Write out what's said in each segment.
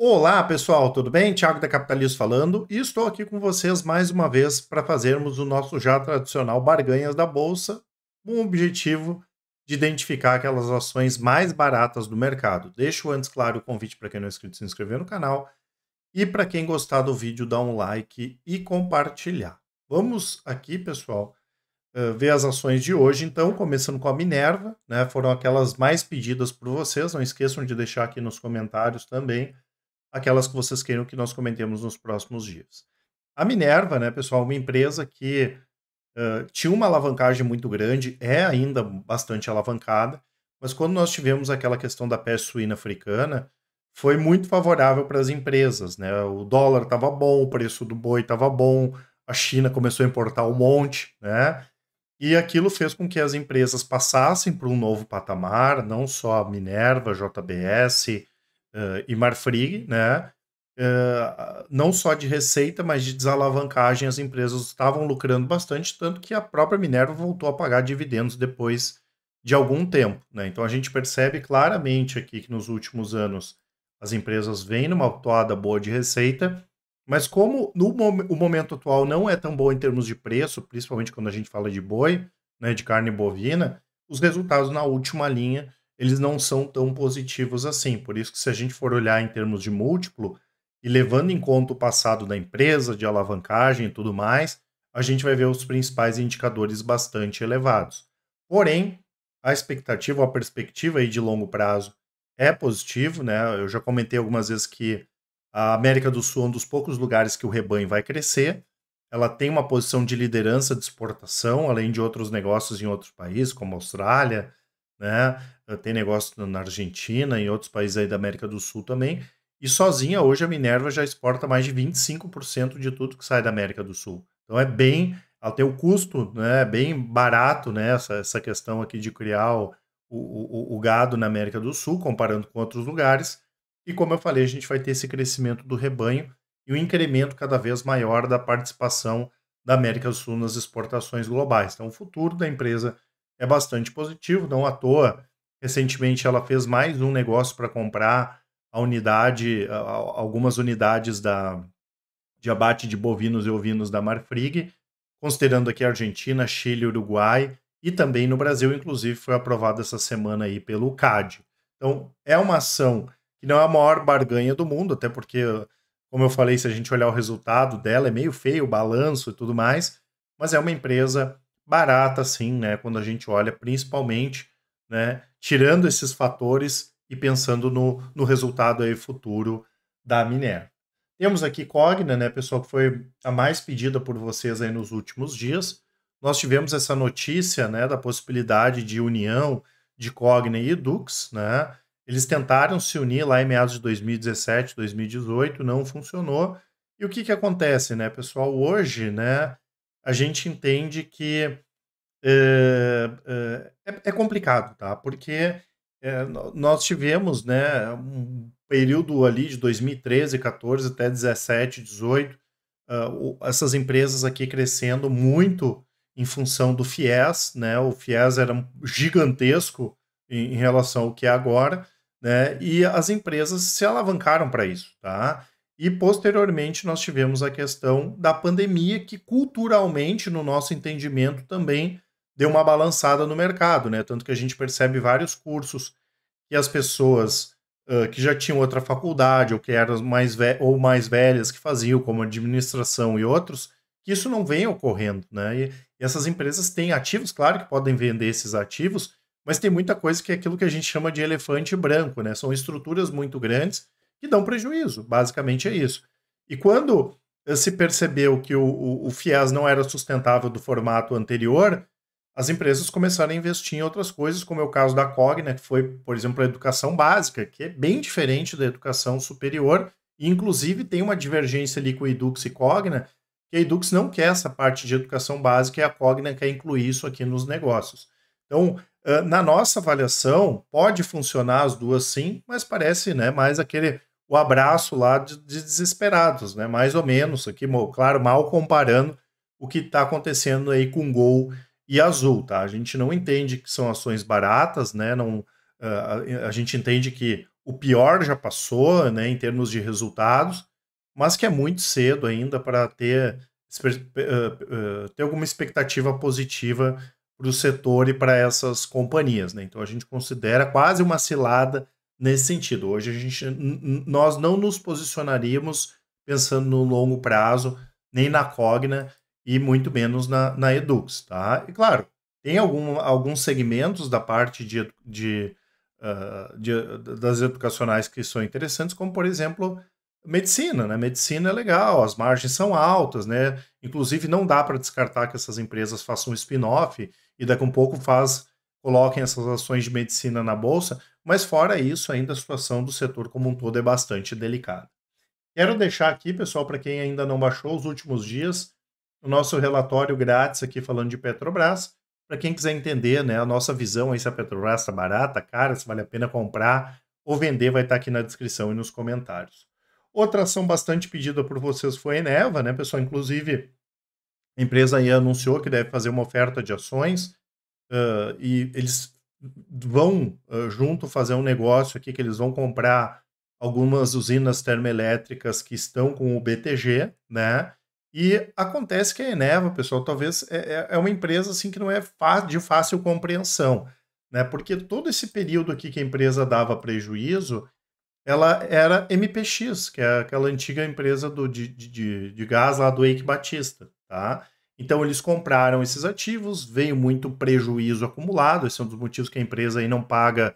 Olá, pessoal, tudo bem? Tiago da Capitalis falando e estou aqui com vocês mais uma vez para fazermos o nosso já tradicional Barganhas da Bolsa, com o objetivo de identificar aquelas ações mais baratas do mercado. Deixo antes, claro, o convite para quem não é inscrito se inscrever no canal e para quem gostar do vídeo, dar um like e compartilhar. Vamos aqui, pessoal, eh, ver as ações de hoje, então, começando com a Minerva, né? Foram aquelas mais pedidas por vocês, não esqueçam de deixar aqui nos comentários também aquelas que vocês queiram que nós comentemos nos próximos dias. A Minerva, né, pessoal, uma empresa que uh, tinha uma alavancagem muito grande, é ainda bastante alavancada, mas quando nós tivemos aquela questão da peste suína africana, foi muito favorável para as empresas, né? O dólar estava bom, o preço do boi estava bom, a China começou a importar um monte, né? E aquilo fez com que as empresas passassem para um novo patamar, não só a Minerva, JBS, uh, e Marfrig, né? Uh, não só de receita, mas de desalavancagem, as empresas estavam lucrando bastante, tanto que a própria Minerva voltou a pagar dividendos depois de algum tempo. Né? Então a gente percebe claramente aqui que nos últimos anos as empresas vêm numa toada boa de receita, mas como no mom o momento atual não é tão bom em termos de preço, principalmente quando a gente fala de boi, né, de carne bovina, os resultados na última linha eles não são tão positivos assim. Por isso que se a gente for olhar em termos de múltiplo e levando em conta o passado da empresa, de alavancagem e tudo mais, a gente vai ver os principais indicadores bastante elevados. Porém, a expectativa, a perspectiva aí de longo prazo é positivo, né? Eu já comentei algumas vezes que a América do Sul é um dos poucos lugares que o rebanho vai crescer. Ela tem uma posição de liderança de exportação, além de outros negócios em outros países, como a Austrália, né? Eh, tem negócio na Argentina, em outros países aí da América do Sul também. E sozinha hoje a Minerva já exporta mais de 25% de tudo que sai da América do Sul. Então é bem, ela tem o custo, né? É bem barato, né? Essa, essa questão aqui de criar o, o, o, gado na América do Sul, comparando com outros lugares. E como eu falei, a gente vai ter esse crescimento do rebanho e o um incremento cada vez maior da participação da América do Sul nas exportações globais. Então, o futuro da empresa é bastante positivo, não à toa. Recentemente ela fez mais um negócio para comprar a unidade, algumas unidades da, de abate de bovinos e ovinos da Marfrig, considerando aqui Argentina, Chile, Uruguai e também no Brasil, inclusive foi aprovado essa semana aí pelo CAD. Então é uma ação que não é a maior barganha do mundo, até porque, como eu falei, se a gente olhar o resultado dela, é meio feio o balanço e tudo mais, mas é uma empresa barata, assim, né? Quando a gente olha, principalmente, né? Tirando esses fatores e pensando no, no resultado aí futuro da Miner. Temos aqui Cogna, né, pessoal, que foi a mais pedida por vocês aí nos últimos dias. Nós tivemos essa notícia, né, da possibilidade de união de Cogna e Dux, né? Eles tentaram se unir lá em meados de 2017, 2018, não funcionou. E o que que acontece, né, pessoal? Hoje, né, a gente entende que é, é, é complicado, tá? Porque é, nós tivemos, né, um período ali de 2013, 14 até 17, 18, uh, essas empresas aqui crescendo muito em função do FIES, né? O FIES era gigantesco em, em relação ao que é agora, né? E as empresas se alavancaram para isso, tá? E posteriormente nós tivemos a questão da pandemia, que culturalmente, no nosso entendimento, também deu uma balançada no mercado, né? Tanto que a gente percebe vários cursos que as pessoas uh, que já tinham outra faculdade ou que eram mais ou mais velhas que faziam, como administração e outros, que isso não vem ocorrendo, né? E, e essas empresas têm ativos, claro que podem vender esses ativos, mas tem muita coisa que é aquilo que a gente chama de elefante branco, né? São estruturas muito grandes que dão prejuízo. Basicamente é isso. E quando se percebeu que o, o, o FIES não era sustentável do formato anterior, as empresas começaram a investir em outras coisas, como é o caso da Cogna, que foi, por exemplo, a educação básica, que é bem diferente da educação superior, e inclusive tem uma divergência ali com a Edux e Cogna, que a Edux não quer essa parte de educação básica e a Cogna quer incluir isso aqui nos negócios. Então, na nossa avaliação, pode funcionar as duas sim, mas parece né, mais aquele o abraço lá de, de desesperados, né? Mais ou menos aqui, claro, mal comparando o que está acontecendo aí com Gol e Azul, tá? A gente não entende que são ações baratas, né? Não, ah, a, a gente entende que o pior já passou, né, em termos de resultados, mas que é muito cedo ainda para ter, ah, ah, ter alguma expectativa positiva para o setor e para essas companhias, né? Então a gente considera quase uma cilada nesse sentido. Hoje a gente, nós não nos posicionaríamos pensando no longo prazo, nem na Cogna e muito menos na, na Edux, tá? E claro, tem algum, alguns segmentos da parte de, de, uh, de, das educacionais que são interessantes, como por exemplo medicina, né? Medicina é legal, as margens são altas, né? Inclusive não dá para descartar que essas empresas façam um spin-off e daqui a um pouco faz coloquem essas ações de medicina na bolsa, mas fora isso, ainda a situação do setor como um todo é bastante delicada. Quero deixar aqui, pessoal, para quem ainda não baixou os últimos dias, o nosso relatório grátis aqui falando de Petrobras, para quem quiser entender né, a nossa visão aí se a Petrobras está barata, cara, se vale a pena comprar ou vender, vai estar tá aqui na descrição e nos comentários. Outra ação bastante pedida por vocês foi a Eneva, né, pessoal? Inclusive, a empresa aí anunciou que deve fazer uma oferta de ações uh, e eles vão uh, junto fazer um negócio aqui que eles vão comprar algumas usinas termoelétricas que estão com o BTG, né? E acontece que a Eneva, pessoal, talvez é, é, é uma empresa assim que não é de fácil compreensão, né? Porque todo esse período aqui que a empresa dava prejuízo, ela era MPX, que é aquela antiga empresa do, de, de, de gás lá do Eike Batista, tá? Então eles compraram esses ativos, veio muito prejuízo acumulado, esse é um dos motivos que a empresa aí não paga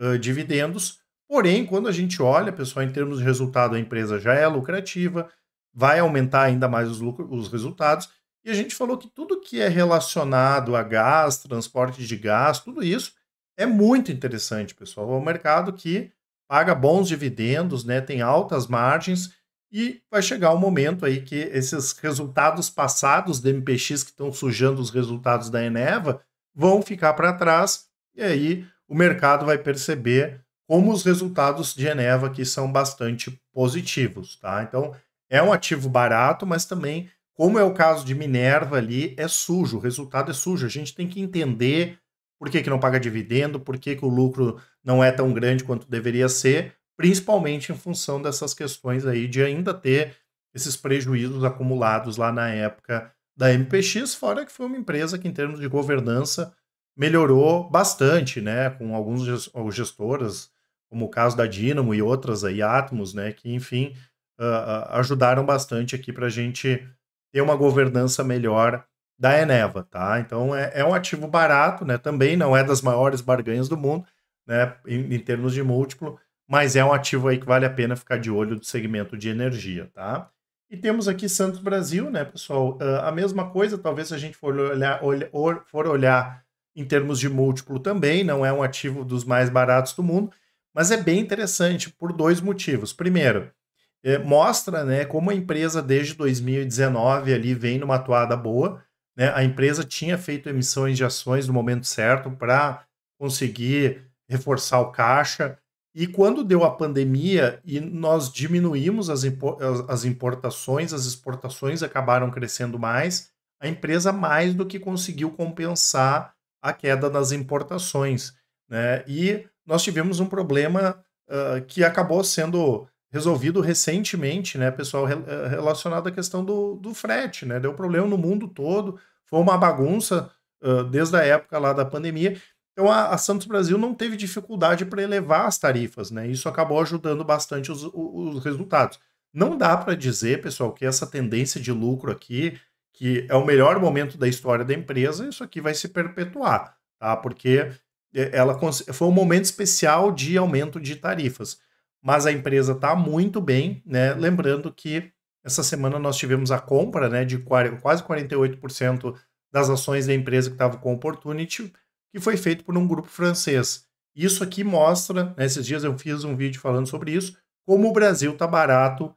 uh, dividendos. Porém, quando a gente olha, pessoal, em termos de resultado, a empresa já é lucrativa, vai aumentar ainda mais os, lucros, os resultados. E a gente falou que tudo que é relacionado a gás, transporte de gás, tudo isso é muito interessante, pessoal. É um mercado que paga bons dividendos, né, tem altas margens e vai chegar o um momento aí que esses resultados passados de MPX que estão sujando os resultados da Eneva vão ficar para trás e aí o mercado vai perceber como os resultados de Eneva que são bastante positivos, tá? Então, é um ativo barato, mas também, como é o caso de Minerva ali, é sujo, o resultado é sujo. A gente tem que entender por que, que não paga dividendo, por que, que o lucro não é tão grande quanto deveria ser, principalmente em função dessas questões aí de ainda ter esses prejuízos acumulados lá na época da MPX, fora que foi uma empresa que, em termos de governança, melhorou bastante, né? Com alguns gestoras, como o caso da Dynamo e outras aí, Atmos, né? Que, enfim, uh, ajudaram bastante aqui para a gente ter uma governança melhor da Eneva, tá? Então é, é, um ativo barato, né? Também não é das maiores barganhas do mundo, né? Em, em termos de múltiplo, mas é um ativo aí que vale a pena ficar de olho do segmento de energia, tá? E temos aqui Santos Brasil, né, pessoal? Ah, a mesma coisa, talvez se a gente for olhar, for olhar em termos de múltiplo também, não é um ativo dos mais baratos do mundo, mas é bem interessante por dois motivos. Primeiro, é, mostra né, como a empresa desde 2019 ali vem numa atuada boa. Né? A empresa tinha feito emissões de ações no momento certo para conseguir reforçar o caixa, e quando deu a pandemia e nós diminuímos as, as importações, as exportações acabaram crescendo mais, a empresa mais do que conseguiu compensar a queda das importações. Né? E nós tivemos um problema uh, que acabou sendo resolvido recentemente, né, pessoal, re ah, relacionado à questão do, do frete. Né? Deu problema no mundo todo, foi uma bagunça uh, desde a época lá da pandemia. Então a, a Santos Brasil não teve dificuldade para elevar as tarifas, né? Isso acabou ajudando bastante os, os resultados. Não dá para dizer, pessoal, que essa tendência de lucro aqui, que é o melhor momento da história da empresa, isso aqui vai se perpetuar, tá? Porque é, ela foi um momento especial de aumento de tarifas. Mas a empresa está muito bem, né? Lembrando que essa semana nós tivemos a compra né, de quase 48% das ações da empresa que estava com Opportunity que foi feito por um grupo francês. Isso aqui mostra, nesses né, dias eu fiz um vídeo falando sobre isso, como o Brasil está barato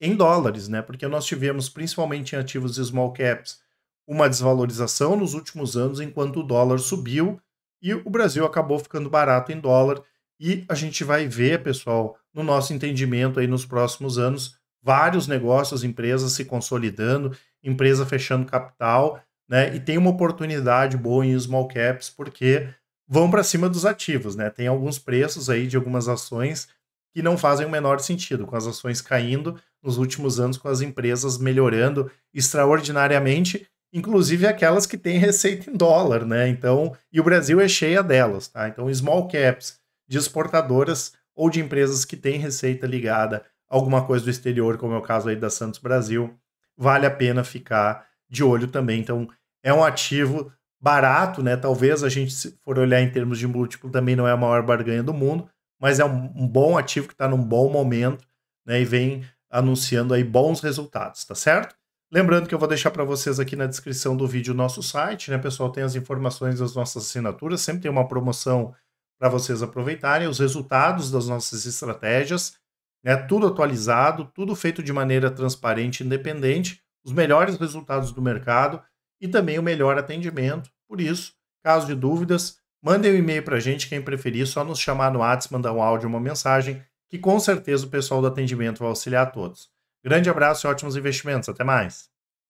em dólares, né? Porque nós tivemos, principalmente em ativos small caps, uma desvalorização nos últimos anos, enquanto o dólar subiu e o Brasil acabou ficando barato em dólar. E a gente vai ver, pessoal, no nosso entendimento aí nos próximos anos, vários negócios, empresas se consolidando, empresa fechando capital né? E tem uma oportunidade boa em small caps porque vão para cima dos ativos, né? Tem alguns preços aí de algumas ações que não fazem o menor sentido, com as ações caindo nos últimos anos, com as empresas melhorando extraordinariamente, inclusive aquelas que têm receita em dólar, né? Então, e o Brasil é cheia delas, tá? Então, small caps de exportadoras ou de empresas que têm receita ligada a alguma coisa do exterior, como é o caso aí da Santos Brasil, vale a pena ficar de olho também. Então, é um ativo barato, né? Talvez a gente, se for olhar em termos de múltiplo, também não é a maior barganha do mundo, mas é um, um bom ativo que está num bom momento, né? E vem anunciando aí bons resultados, tá certo? Lembrando que eu vou deixar para vocês aqui na descrição do vídeo o nosso site, né, pessoal? Tem as informações das nossas assinaturas, sempre tem uma promoção para vocês aproveitarem, os resultados das nossas estratégias, né? Tudo atualizado, tudo feito de maneira transparente, independente, os melhores resultados do mercado e também o melhor atendimento. Por isso, caso de dúvidas, mandem um e-mail para a gente, quem preferir, só nos chamar no WhatsApp, mandar um áudio, uma mensagem, que com certeza o pessoal do atendimento vai auxiliar a todos. Grande abraço e ótimos investimentos. Até mais!